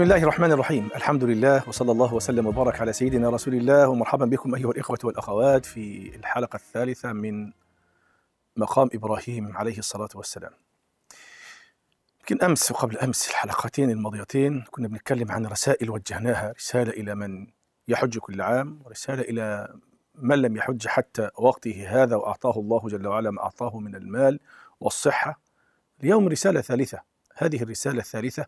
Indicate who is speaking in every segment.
Speaker 1: بسم الله الرحمن الرحيم الحمد لله وصلى الله وسلم وبارك على سيدنا رسول الله ومرحبا بكم أيها الإخوة والأخوات في الحلقة الثالثة من مقام إبراهيم عليه الصلاة والسلام يمكن أمس وقبل أمس الحلقتين الماضيتين كنا بنتكلم عن رسائل وجهناها رسالة إلى من يحج كل عام ورسالة إلى من لم يحج حتى وقته هذا وأعطاه الله جل وعلا ما أعطاه من المال والصحة اليوم رسالة ثالثة هذه الرسالة الثالثة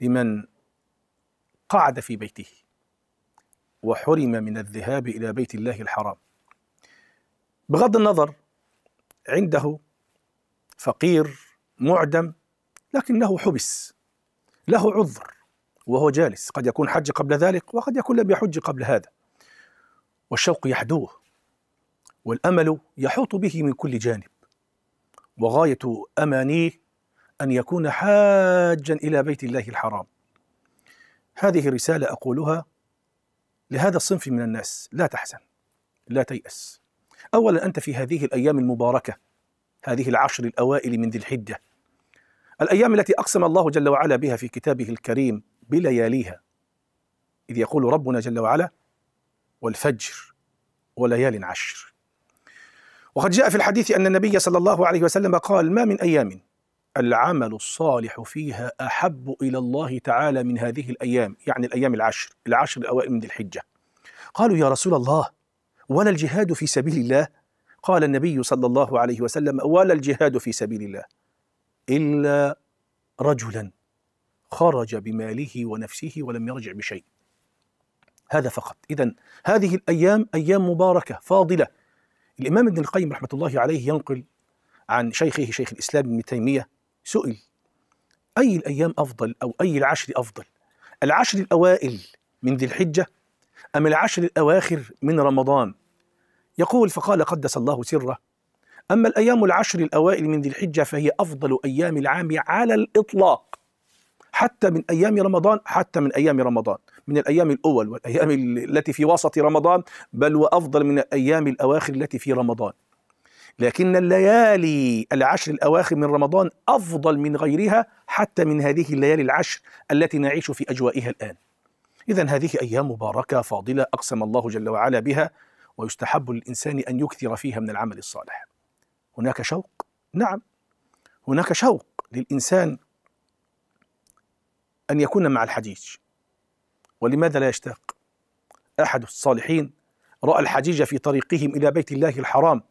Speaker 1: لمن قعد في بيته وحرم من الذهاب إلى بيت الله الحرام بغض النظر عنده فقير معدم لكنه حبس له عذر وهو جالس قد يكون حج قبل ذلك وقد يكون لم يحج قبل هذا والشوق يحدوه والامل يحوط به من كل جانب وغايه امانيه ان يكون حاجا الى بيت الله الحرام هذه رسالة أقولها لهذا الصنف من الناس لا تحزن لا تيأس أولا أنت في هذه الأيام المباركة هذه العشر الأوائل من ذي الحجة الأيام التي أقسم الله جل وعلا بها في كتابه الكريم بلياليها إذ يقول ربنا جل وعلا والفجر وليال عشر وقد جاء في الحديث أن النبي صلى الله عليه وسلم قال ما من أيام العمل الصالح فيها أحب إلى الله تعالى من هذه الأيام يعني الأيام العشر العشر الأوائل من ذي الحجة قالوا يا رسول الله ولا الجهاد في سبيل الله قال النبي صلى الله عليه وسلم ولا الجهاد في سبيل الله إلا رجلا خرج بماله ونفسه ولم يرجع بشيء هذا فقط إذا هذه الأيام أيام مباركة فاضلة الإمام ابن القيم رحمة الله عليه ينقل عن شيخه شيخ الإسلام ابن تيمية سئل أي الأيام أفضل أو أي العشر أفضل العشر الأوائل من ذي الحجة أم العشر الأواخر من رمضان يقول فقال قدس الله سره أما الأيام العشر الأوائل من ذي الحجة فهي أفضل أيام العام على الإطلاق حتى من أيام رمضان حتى من أيام رمضان من الأيام الأول والأيام التي في وسط رمضان بل وأفضل من الأيام الأواخر التي في رمضان لكن الليالي العشر الأواخر من رمضان أفضل من غيرها حتى من هذه الليالي العشر التي نعيش في أجوائها الآن إذا هذه أيام مباركة فاضلة أقسم الله جل وعلا بها ويستحب للإنسان أن يكثر فيها من العمل الصالح هناك شوق نعم هناك شوق للإنسان أن يكون مع الحجيج ولماذا لا يشتاق أحد الصالحين رأى الحجيج في طريقهم إلى بيت الله الحرام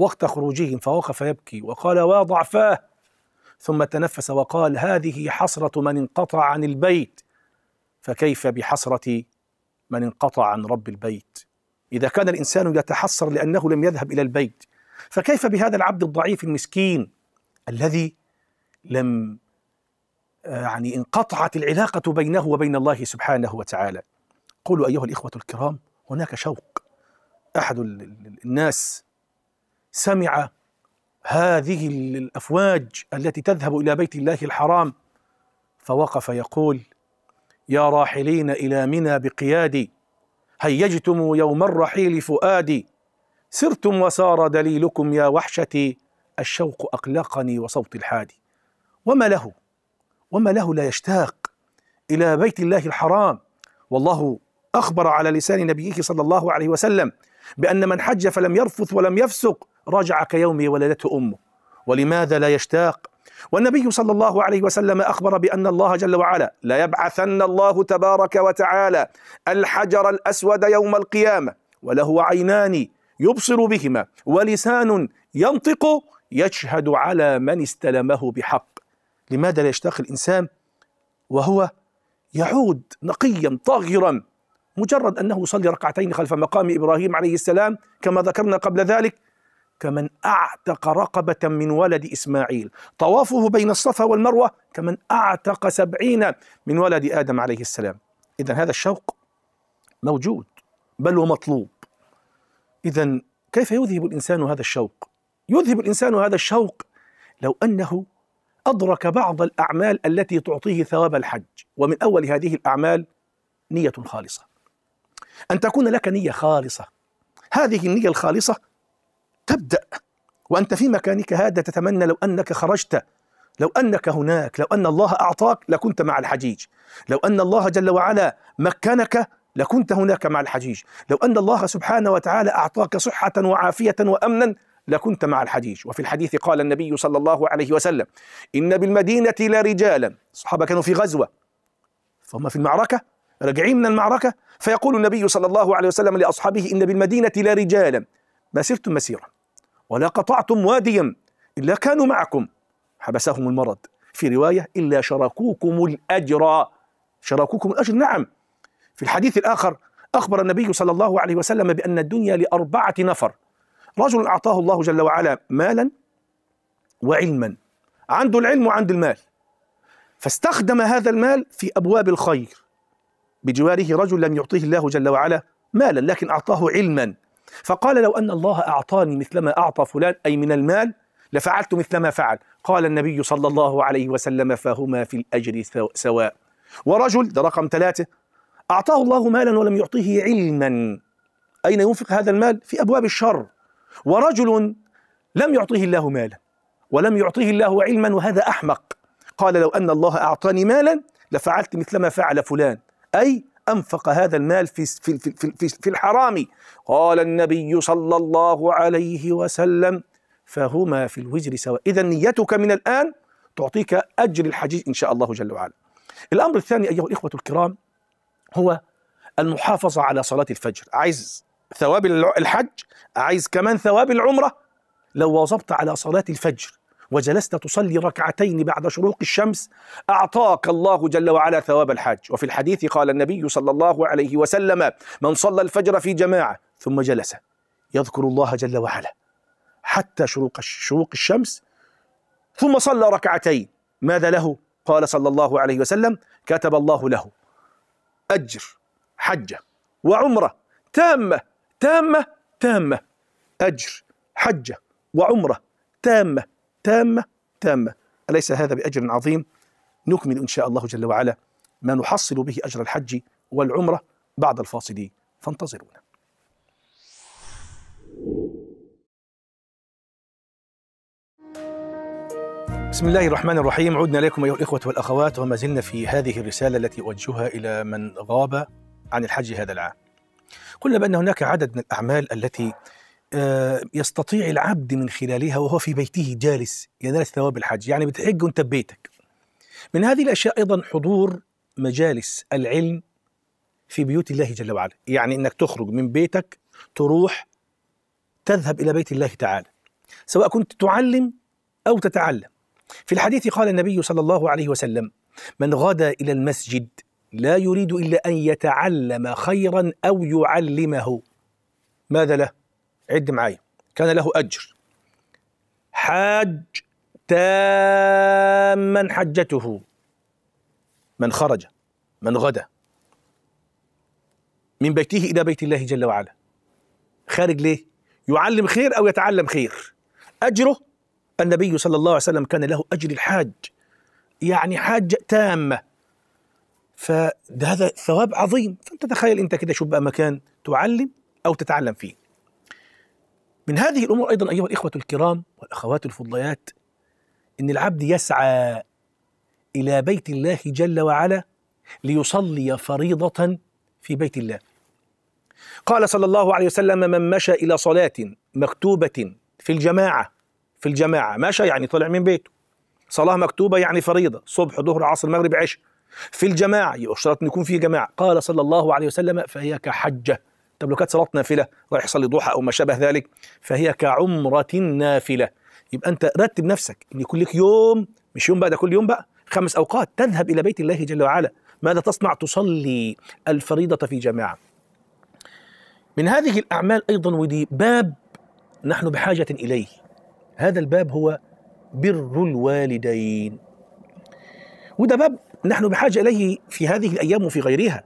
Speaker 1: وقت خروجهم فوقف يبكي وقال وا ضعفاه ثم تنفس وقال هذه حسرة من انقطع عن البيت فكيف بحسرة من انقطع عن رب البيت إذا كان الإنسان يتحسر لأنه لم يذهب إلى البيت فكيف بهذا العبد الضعيف المسكين الذي لم آه، يعني انقطعت العلاقة بينه وبين الله سبحانه وتعالى قولوا أيها الإخوة الكرام هناك شوق أحد الناس سمع هذه الافواج التي تذهب الى بيت الله الحرام فوقف يقول يا راحلين الى منى بقيادي هيجتم يوم الرحيل فؤادي سرتم وسار دليلكم يا وحشتي الشوق اقلقني وصوت الحادي وما له وما له لا يشتاق الى بيت الله الحرام والله اخبر على لسان نبيه صلى الله عليه وسلم بان من حج فلم يرفث ولم يفسق رجع كيوم ولدته امه ولماذا لا يشتاق والنبي صلى الله عليه وسلم اخبر بان الله جل وعلا ليبعثن الله تبارك وتعالى الحجر الاسود يوم القيامه وله عينان يبصر بهما ولسان ينطق يشهد على من استلمه بحق لماذا لا يشتاق الانسان وهو يعود نقيا طاغرا مجرد انه يصلي ركعتين خلف مقام ابراهيم عليه السلام كما ذكرنا قبل ذلك كمن أعتق رقبة من ولد إسماعيل طوافه بين الصفا والمروة كمن أعتق سبعين من ولد آدم عليه السلام إذا هذا الشوق موجود بل ومطلوب إذا كيف يذهب الإنسان هذا الشوق يذهب الإنسان هذا الشوق لو أنه أدرك بعض الأعمال التي تعطيه ثواب الحج ومن أول هذه الأعمال نية خالصة أن تكون لك نية خالصة هذه النية الخالصة تبدأ وأنت في مكانك هذا تتمنى لو أنك خرجت لو أنك هناك لو أن الله أعطاك لكنت مع الحجيج لو أن الله جل وعلا مكنك لكنت هناك مع الحجيج لو أن الله سبحانه وتعالى أعطاك صحة وعافية وأمنا لكنت مع الحجيج وفي الحديث قال النبي صلى الله عليه وسلم إن بالمدينة لرجالا الصحابة كانوا في غزوة فهم في المعركة راجعين من المعركة فيقول النبي صلى الله عليه وسلم لأصحابه إن بالمدينة لرجالا ما سرتم مسيره ولا قطعتم واديا إلا كانوا معكم حبسهم المرض في رواية إلا شركوكم الأجر شركوكم الأجر نعم في الحديث الآخر أخبر النبي صلى الله عليه وسلم بأن الدنيا لأربعة نفر رجل أعطاه الله جل وعلا مالا وعلما عنده العلم وعند المال فاستخدم هذا المال في أبواب الخير بجواره رجل لم يعطيه الله جل وعلا مالا لكن أعطاه علما فقال لو أن الله أعطاني مثلما أعطى فلان أي من المال لفعلت مثلما فعل قال النبي صلى الله عليه وسلم فهما في الأجر سواء ورجل ده رقم ثلاثة أعطاه الله مالا ولم يعطيه علما أين ينفق هذا المال؟ في أبواب الشر ورجل لم يعطيه الله مالا ولم يعطيه الله علما وهذا أحمق قال لو أن الله أعطاني مالا لفعلت مثلما فعل فلان أي أنفق هذا المال في, في, في, في, في الحرام قال النبي صلى الله عليه وسلم فهما في الوزر سواء إذا نيتك من الآن تعطيك أجر الحجيج إن شاء الله جل وعلا الأمر الثاني أيها الإخوة الكرام هو المحافظة على صلاة الفجر عايز ثواب الحج عايز كمان ثواب العمرة لو واظبت على صلاة الفجر وجلست تصلي ركعتين بعد شروق الشمس أعطاك الله جل وعلا ثواب الحج وفي الحديث قال النبي صلى الله عليه وسلم من صلى الفجر في جماعة ثم جلس يذكر الله جل وعلا حتى شروق شروق الشمس ثم صلى ركعتين ماذا له قال صلى الله عليه وسلم كتب الله له أجر حجة وعمرة تامة تامة تامة أجر حجة وعمرة تامة تامة تامة أليس هذا بأجر عظيم نكمل إن شاء الله جل وعلا ما نحصل به أجر الحج والعمرة بعد الفاصل فانتظرونا بسم الله الرحمن الرحيم عدنا لكم أيها الإخوة والأخوات وما زلنا في هذه الرسالة التي أوجهها إلى من غاب عن الحج هذا العام قلنا بأن هناك عدد من الأعمال التي آه، يستطيع العبد من خلالها وهو في بيته جالس ينال ثواب الحج يعني بتحج وانت ببيتك من هذه الأشياء أيضا حضور مجالس العلم في بيوت الله جل وعلا يعني أنك تخرج من بيتك تروح تذهب إلى بيت الله تعالى سواء كنت تعلم أو تتعلم في الحديث قال النبي صلى الله عليه وسلم من غدا إلى المسجد لا يريد إلا أن يتعلم خيرا أو يعلمه ماذا له؟ عد معايا كان له أجر حاج تاما حجته من خرج من غدا من بيته إلى بيت الله جل وعلا خارج ليه؟ يعلم خير أو يتعلم خير أجره النبي صلى الله عليه وسلم كان له أجر الحاج يعني حاجة تامة فهذا ثواب عظيم فأنت تخيل أنت كده شوف بقى مكان تعلم أو تتعلم فيه من هذه الأمور أيضا أيها الإخوة الكرام والأخوات الفضليات إن العبد يسعى إلى بيت الله جل وعلا ليصلي فريضة في بيت الله قال صلى الله عليه وسلم من مشى إلى صلاة مكتوبة في الجماعة في الجماعة مشى يعني طلع من بيته صلاة مكتوبة يعني فريضة صبح ظهر عصر مغرب عشاء في الجماعة يشترط أن يكون في جماعة قال صلى الله عليه وسلم فهي كحجة طب لو كانت صلاة نافلة رايح يصلي ضحى أو ما شابه ذلك فهي كعمرة نافلة يبقى أنت رتب نفسك إن يكون لك يوم مش يوم بقى ده كل يوم بقى خمس أوقات تذهب إلى بيت الله جل وعلا ماذا تصنع تصلي الفريضة في جماعة من هذه الأعمال أيضا ودي باب نحن بحاجة إليه هذا الباب هو بر الوالدين وده باب نحن بحاجة إليه في هذه الأيام وفي غيرها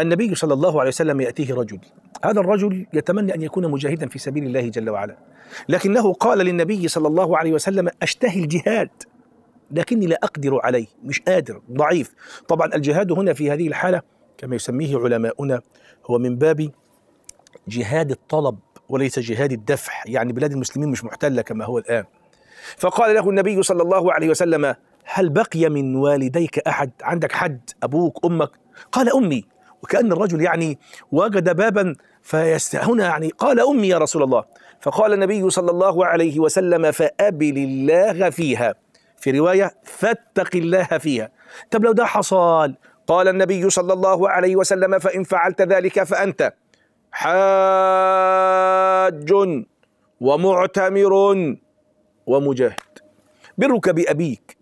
Speaker 1: النبي صلى الله عليه وسلم يأتيه رجل هذا الرجل يتمنى أن يكون مجاهدا في سبيل الله جل وعلا لكنه قال للنبي صلى الله عليه وسلم أشتهي الجهاد لكني لا أقدر عليه مش قادر ضعيف طبعا الجهاد هنا في هذه الحالة كما يسميه علماؤنا هو من باب جهاد الطلب وليس جهاد الدفع يعني بلاد المسلمين مش محتلة كما هو الآن فقال له النبي صلى الله عليه وسلم هل بقي من والديك أحد عندك حد أبوك أمك قال أمي وكأن الرجل يعني وجد بابا فيستهون يعني قال أمي يا رسول الله فقال النبي صلى الله عليه وسلم فأبل الله فيها في رواية فاتق الله فيها طب لو ده حصل قال النبي صلى الله عليه وسلم فإن فعلت ذلك فأنت حاج ومعتمر ومجاهد برك بأبيك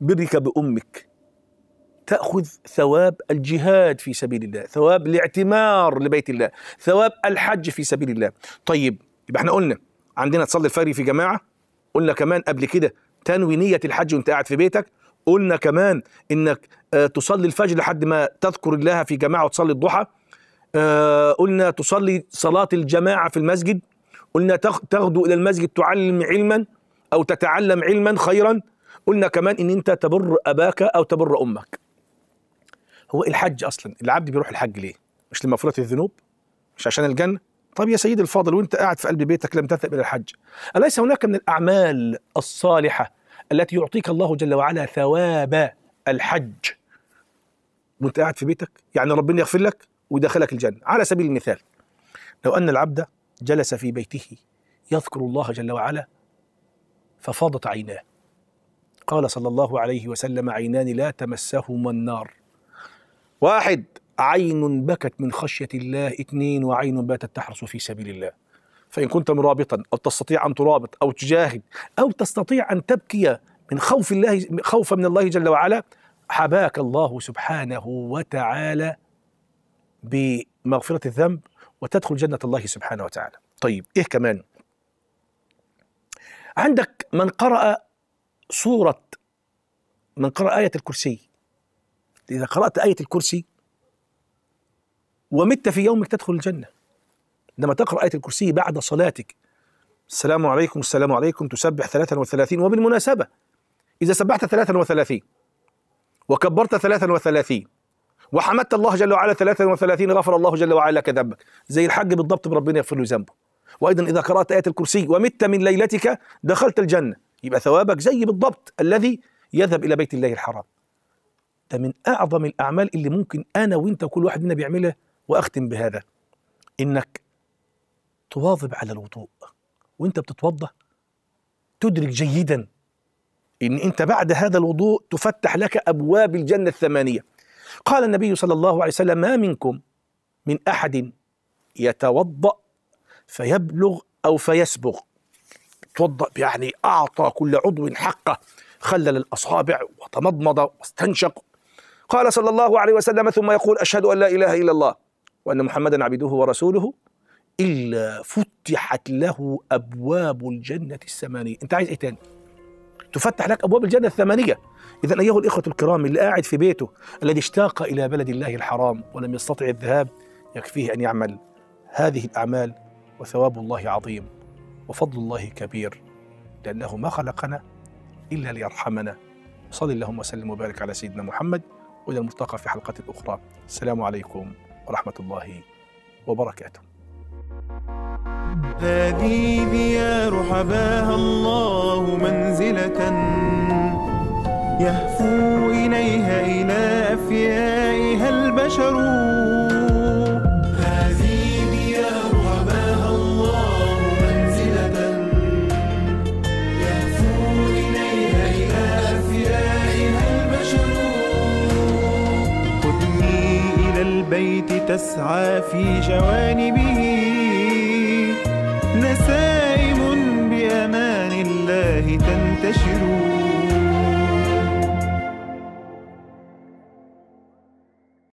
Speaker 1: برك بأمك تأخذ ثواب الجهاد في سبيل الله ثواب الاعتمار لبيت الله ثواب الحج في سبيل الله طيب يبقى احنا قلنا عندنا تصلي الفجر في جماعة قلنا كمان قبل كده تنوي نية الحج وانت قاعد في بيتك قلنا كمان انك آه، تصلي الفجر لحد ما تذكر الله في جماعة وتصلي الضحى آه، قلنا تصلي صلاة الجماعة في المسجد قلنا تغدو إلى المسجد تعلم علما أو تتعلم علما خيرا قلنا كمان إن أنت تبر أباك أو تبر أمك هو الحج اصلا العبد بيروح الحج ليه مش لمغفره الذنوب مش عشان الجنه طب يا سيدي الفاضل وانت قاعد في قلب بيتك لم تذهب الى الحج اليس هناك من الاعمال الصالحه التي يعطيك الله جل وعلا ثواب الحج وانت قاعد في بيتك يعني ربنا يغفر لك ويدخلك الجنه على سبيل المثال لو ان العبد جلس في بيته يذكر الله جل وعلا ففاضت عيناه قال صلى الله عليه وسلم عينان لا تمسهما النار واحد عين بكت من خشية الله اثنين وعين باتت تحرس في سبيل الله فإن كنت مرابطا أو تستطيع أن ترابط أو تجاهد أو تستطيع أن تبكي من خوف الله خوفا من الله جل وعلا حباك الله سبحانه وتعالى بمغفرة الذنب وتدخل جنة الله سبحانه وتعالى طيب إيه كمان عندك من قرأ سورة من قرأ آية الكرسي إذا قرأت آية الكرسي ومت في يومك تدخل الجنة عندما تقرأ آية الكرسي بعد صلاتك السلام عليكم السلام عليكم تسبح 33 وبالمناسبة إذا سبحت 33 وكبرت 33 وحمدت الله جل وعلا 33 غفر الله جل وعلا لك ذنبك زي الحج بالضبط بربنا يغفر له ذنبه وايضا اذا قرات ايه الكرسي ومت من ليلتك دخلت الجنه يبقى ثوابك زي بالضبط الذي يذهب الى بيت الله الحرام ده من أعظم الأعمال اللي ممكن أنا وأنت وكل واحد منا بيعملها وأختم بهذا إنك تواظب على الوضوء وأنت بتتوضأ تدرك جيدا إن أنت بعد هذا الوضوء تفتح لك أبواب الجنة الثمانية قال النبي صلى الله عليه وسلم ما منكم من أحد يتوضأ فيبلغ أو فيسبغ توضأ يعني أعطى كل عضو حقه خلل الأصابع وتمضمض واستنشق قال صلى الله عليه وسلم ثم يقول أشهد أن لا إله إلا الله وأن محمدا عبده ورسوله إلا فتحت له أبواب الجنة الثمانية أنت عايز إيه تاني؟ تفتح لك أبواب الجنة الثمانية إذا أيها الإخوة الكرام اللي قاعد في بيته الذي اشتاق إلى بلد الله الحرام ولم يستطع الذهاب يكفيه أن يعمل هذه الأعمال وثواب الله عظيم وفضل الله كبير لأنه ما خلقنا إلا ليرحمنا صلى اللهم وسلم وبارك على سيدنا محمد والى الملتقى في حلقات اخرى السلام عليكم ورحمه الله وبركاته هذه ديار حباها الله منزلة يهفو إليها إلى أفيائها البشرون أسعى في جوانبي